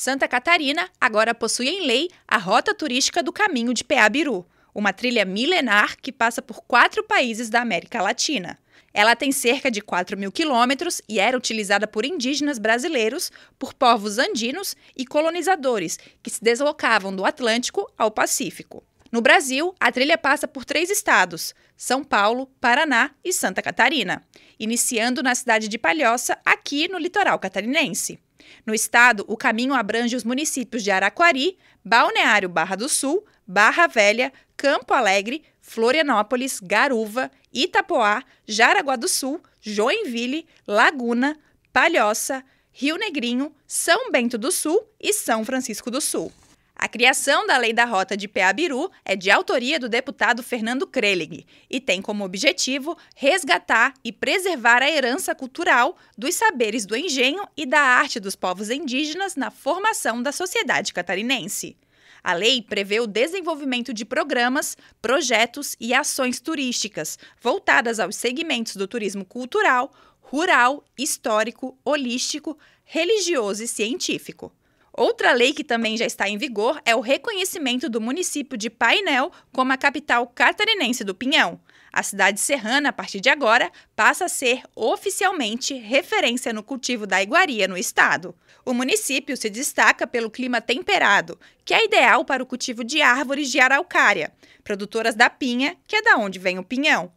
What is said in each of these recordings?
Santa Catarina agora possui em lei a rota turística do Caminho de Peabiru, uma trilha milenar que passa por quatro países da América Latina. Ela tem cerca de 4 mil quilômetros e era utilizada por indígenas brasileiros, por povos andinos e colonizadores que se deslocavam do Atlântico ao Pacífico. No Brasil, a trilha passa por três estados: São Paulo, Paraná e Santa Catarina, iniciando na cidade de Palhoça, aqui no litoral catarinense. No estado, o caminho abrange os municípios de Araquari, Balneário Barra do Sul, Barra Velha, Campo Alegre, Florianópolis, Garuva, Itapoá, Jaraguá do Sul, Joinville, Laguna, Palhoça, Rio Negrinho, São Bento do Sul e São Francisco do Sul. A criação da Lei da Rota de Peabiru é de autoria do deputado Fernando Krelig e tem como objetivo resgatar e preservar a herança cultural dos saberes do engenho e da arte dos povos indígenas na formação da sociedade catarinense. A lei prevê o desenvolvimento de programas, projetos e ações turísticas voltadas aos segmentos do turismo cultural, rural, histórico, holístico, religioso e científico. Outra lei que também já está em vigor é o reconhecimento do município de Painel como a capital catarinense do Pinhão. A cidade serrana, a partir de agora, passa a ser oficialmente referência no cultivo da iguaria no estado. O município se destaca pelo clima temperado, que é ideal para o cultivo de árvores de araucária, produtoras da pinha, que é da onde vem o pinhão.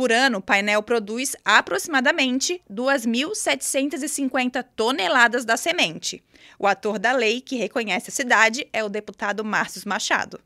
Por ano, o painel produz aproximadamente 2.750 toneladas da semente. O ator da lei que reconhece a cidade é o deputado Márcio Machado.